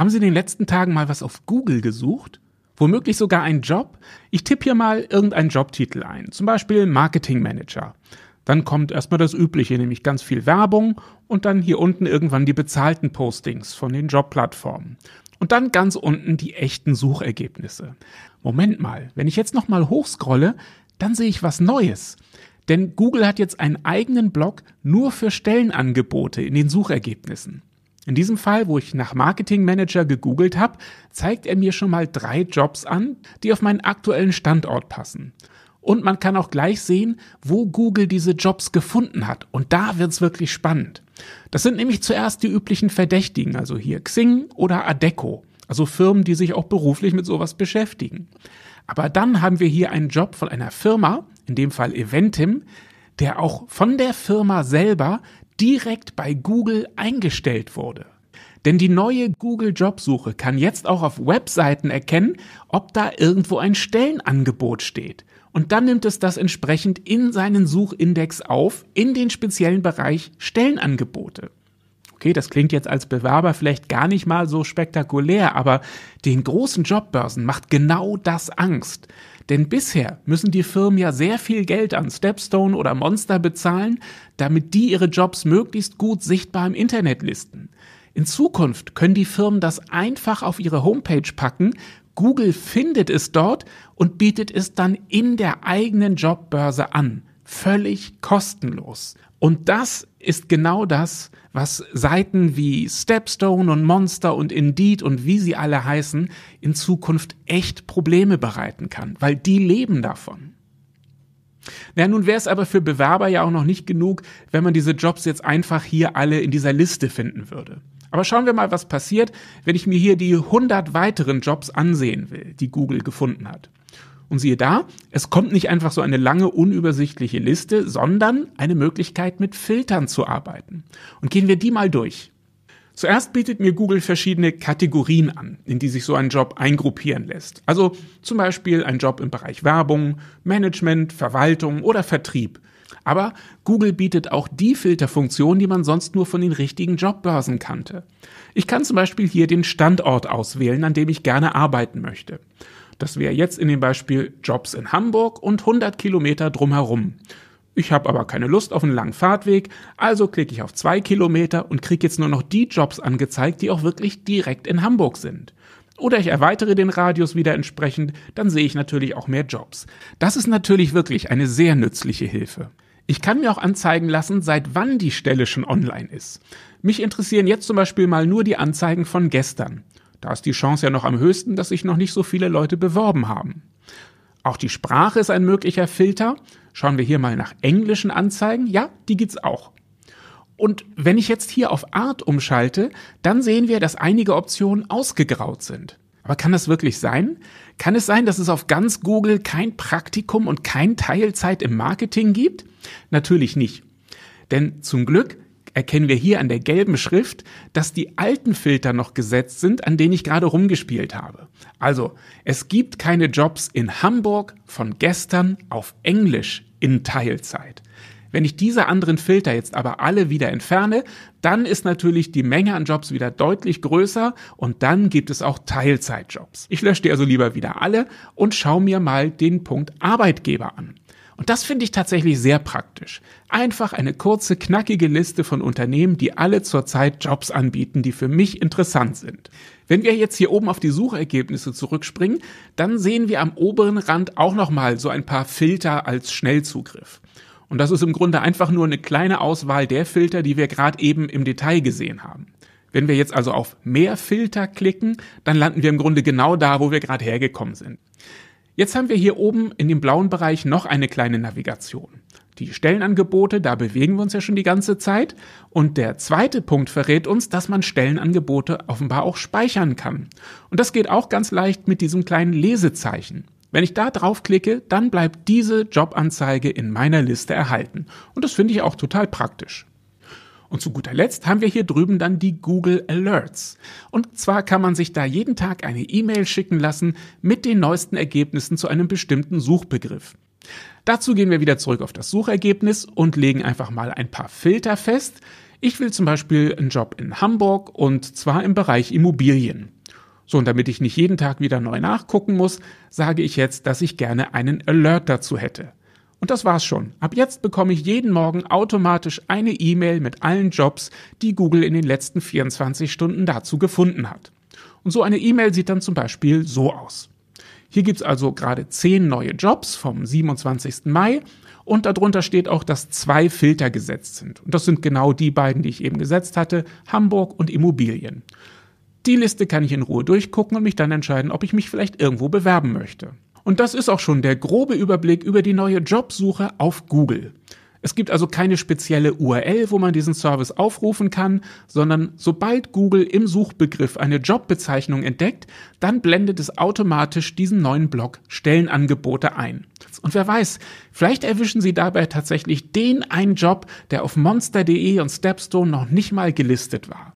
Haben Sie in den letzten Tagen mal was auf Google gesucht? Womöglich sogar einen Job? Ich tippe hier mal irgendeinen Jobtitel ein, zum Beispiel Marketing Manager. Dann kommt erstmal das Übliche, nämlich ganz viel Werbung und dann hier unten irgendwann die bezahlten Postings von den Jobplattformen. Und dann ganz unten die echten Suchergebnisse. Moment mal, wenn ich jetzt nochmal hochscrolle, dann sehe ich was Neues. Denn Google hat jetzt einen eigenen Blog nur für Stellenangebote in den Suchergebnissen. In diesem Fall, wo ich nach Marketing Manager gegoogelt habe, zeigt er mir schon mal drei Jobs an, die auf meinen aktuellen Standort passen. Und man kann auch gleich sehen, wo Google diese Jobs gefunden hat. Und da wird es wirklich spannend. Das sind nämlich zuerst die üblichen Verdächtigen, also hier Xing oder Adeco, also Firmen, die sich auch beruflich mit sowas beschäftigen. Aber dann haben wir hier einen Job von einer Firma, in dem Fall Eventim, der auch von der Firma selber direkt bei Google eingestellt wurde. Denn die neue Google Jobsuche kann jetzt auch auf Webseiten erkennen, ob da irgendwo ein Stellenangebot steht. Und dann nimmt es das entsprechend in seinen Suchindex auf, in den speziellen Bereich Stellenangebote okay, das klingt jetzt als Bewerber vielleicht gar nicht mal so spektakulär, aber den großen Jobbörsen macht genau das Angst. Denn bisher müssen die Firmen ja sehr viel Geld an Stepstone oder Monster bezahlen, damit die ihre Jobs möglichst gut sichtbar im Internet listen. In Zukunft können die Firmen das einfach auf ihre Homepage packen, Google findet es dort und bietet es dann in der eigenen Jobbörse an völlig kostenlos. Und das ist genau das, was Seiten wie Stepstone und Monster und Indeed und wie sie alle heißen, in Zukunft echt Probleme bereiten kann, weil die leben davon. Na, nun wäre es aber für Bewerber ja auch noch nicht genug, wenn man diese Jobs jetzt einfach hier alle in dieser Liste finden würde. Aber schauen wir mal, was passiert, wenn ich mir hier die 100 weiteren Jobs ansehen will, die Google gefunden hat. Und siehe da, es kommt nicht einfach so eine lange, unübersichtliche Liste, sondern eine Möglichkeit, mit Filtern zu arbeiten. Und gehen wir die mal durch. Zuerst bietet mir Google verschiedene Kategorien an, in die sich so ein Job eingruppieren lässt. Also zum Beispiel ein Job im Bereich Werbung, Management, Verwaltung oder Vertrieb. Aber Google bietet auch die Filterfunktion, die man sonst nur von den richtigen Jobbörsen kannte. Ich kann zum Beispiel hier den Standort auswählen, an dem ich gerne arbeiten möchte. Das wäre jetzt in dem Beispiel Jobs in Hamburg und 100 Kilometer drumherum. Ich habe aber keine Lust auf einen langen Fahrtweg, also klicke ich auf zwei Kilometer und kriege jetzt nur noch die Jobs angezeigt, die auch wirklich direkt in Hamburg sind. Oder ich erweitere den Radius wieder entsprechend, dann sehe ich natürlich auch mehr Jobs. Das ist natürlich wirklich eine sehr nützliche Hilfe. Ich kann mir auch anzeigen lassen, seit wann die Stelle schon online ist. Mich interessieren jetzt zum Beispiel mal nur die Anzeigen von gestern. Da ist die Chance ja noch am höchsten, dass sich noch nicht so viele Leute beworben haben. Auch die Sprache ist ein möglicher Filter. Schauen wir hier mal nach englischen Anzeigen. Ja, die gibt's auch. Und wenn ich jetzt hier auf Art umschalte, dann sehen wir, dass einige Optionen ausgegraut sind. Aber kann das wirklich sein? Kann es sein, dass es auf ganz Google kein Praktikum und kein Teilzeit im Marketing gibt? Natürlich nicht. Denn zum Glück erkennen wir hier an der gelben Schrift, dass die alten Filter noch gesetzt sind, an denen ich gerade rumgespielt habe. Also, es gibt keine Jobs in Hamburg von gestern auf Englisch in Teilzeit. Wenn ich diese anderen Filter jetzt aber alle wieder entferne, dann ist natürlich die Menge an Jobs wieder deutlich größer und dann gibt es auch Teilzeitjobs. Ich lösche die also lieber wieder alle und schaue mir mal den Punkt Arbeitgeber an. Und das finde ich tatsächlich sehr praktisch. Einfach eine kurze, knackige Liste von Unternehmen, die alle zurzeit Jobs anbieten, die für mich interessant sind. Wenn wir jetzt hier oben auf die Suchergebnisse zurückspringen, dann sehen wir am oberen Rand auch nochmal so ein paar Filter als Schnellzugriff. Und das ist im Grunde einfach nur eine kleine Auswahl der Filter, die wir gerade eben im Detail gesehen haben. Wenn wir jetzt also auf mehr Filter klicken, dann landen wir im Grunde genau da, wo wir gerade hergekommen sind. Jetzt haben wir hier oben in dem blauen Bereich noch eine kleine Navigation. Die Stellenangebote, da bewegen wir uns ja schon die ganze Zeit. Und der zweite Punkt verrät uns, dass man Stellenangebote offenbar auch speichern kann. Und das geht auch ganz leicht mit diesem kleinen Lesezeichen. Wenn ich da draufklicke, dann bleibt diese Jobanzeige in meiner Liste erhalten. Und das finde ich auch total praktisch. Und zu guter Letzt haben wir hier drüben dann die Google Alerts. Und zwar kann man sich da jeden Tag eine E-Mail schicken lassen mit den neuesten Ergebnissen zu einem bestimmten Suchbegriff. Dazu gehen wir wieder zurück auf das Suchergebnis und legen einfach mal ein paar Filter fest. Ich will zum Beispiel einen Job in Hamburg und zwar im Bereich Immobilien. So, und damit ich nicht jeden Tag wieder neu nachgucken muss, sage ich jetzt, dass ich gerne einen Alert dazu hätte. Und das war's schon. Ab jetzt bekomme ich jeden Morgen automatisch eine E-Mail mit allen Jobs, die Google in den letzten 24 Stunden dazu gefunden hat. Und so eine E-Mail sieht dann zum Beispiel so aus. Hier gibt's also gerade zehn neue Jobs vom 27. Mai und darunter steht auch, dass zwei Filter gesetzt sind. Und das sind genau die beiden, die ich eben gesetzt hatte, Hamburg und Immobilien. Die Liste kann ich in Ruhe durchgucken und mich dann entscheiden, ob ich mich vielleicht irgendwo bewerben möchte. Und das ist auch schon der grobe Überblick über die neue Jobsuche auf Google. Es gibt also keine spezielle URL, wo man diesen Service aufrufen kann, sondern sobald Google im Suchbegriff eine Jobbezeichnung entdeckt, dann blendet es automatisch diesen neuen Blog Stellenangebote ein. Und wer weiß, vielleicht erwischen Sie dabei tatsächlich den einen Job, der auf monster.de und Stepstone noch nicht mal gelistet war.